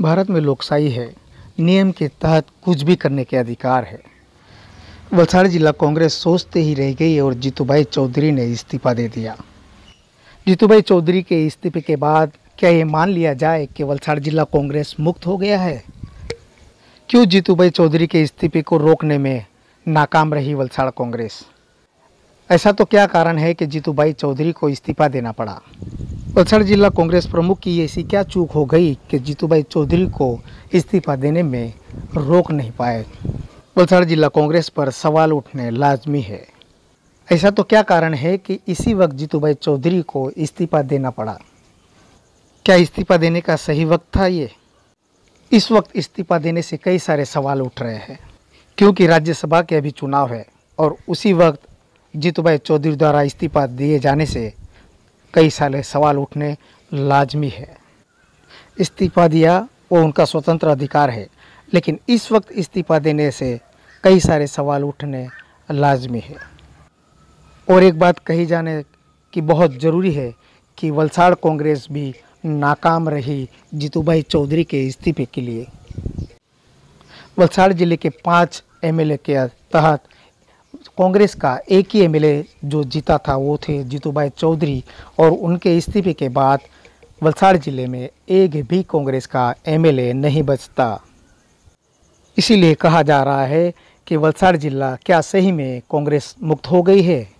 भारत में लोकशाही है नियम के तहत कुछ भी करने के अधिकार है वलसाड़ जिला कांग्रेस सोचते ही रह गई और जीतूभाई चौधरी ने इस्तीफा दे दिया जीतूभाई चौधरी के इस्तीफे के बाद क्या ये मान लिया जाए कि वलसाड़ जिला कांग्रेस मुक्त हो गया है क्यों जीतूभाई चौधरी के इस्तीफे को रोकने में नाकाम रही वलसाड़ कांग्रेस ऐसा तो क्या कारण है कि जीतूभाई चौधरी को इस्तीफा देना पड़ा वलसाड़ जिला कांग्रेस प्रमुख की ऐसी क्या चूक हो गई कि जीतूभाई चौधरी को इस्तीफा देने में रोक नहीं पाए वलसाड़ जिला कांग्रेस पर सवाल उठने लाजमी है ऐसा तो क्या कारण है कि इसी वक्त जीतूभाई चौधरी को इस्तीफा देना पड़ा क्या इस्तीफा देने का सही वक्त था ये इस वक्त इस्तीफा देने से कई सारे सवाल उठ रहे हैं क्योंकि राज्यसभा के अभी चुनाव है और उसी वक्त जीतूभाई चौधरी द्वारा इस्तीफा दिए जाने से कई सारे सवाल उठने लाजमी है इस्तीफा दिया वो उनका स्वतंत्र अधिकार है लेकिन इस वक्त इस्तीफा देने से कई सारे सवाल उठने लाजमी है और एक बात कही जाने की बहुत ज़रूरी है कि वलसाड़ कांग्रेस भी नाकाम रही जीतू भाई चौधरी के इस्तीफे के लिए वलसाड़ जिले के पाँच एमएलए के तहत कांग्रेस का एक ही एमएलए जो जीता था वो थे जीतूभाई चौधरी और उनके इस्तीफे के बाद वलसाड़ ज़िले में एक भी कांग्रेस का एमएलए नहीं बचता इसीलिए कहा जा रहा है कि वलसाड़ जिला क्या सही में कांग्रेस मुक्त हो गई है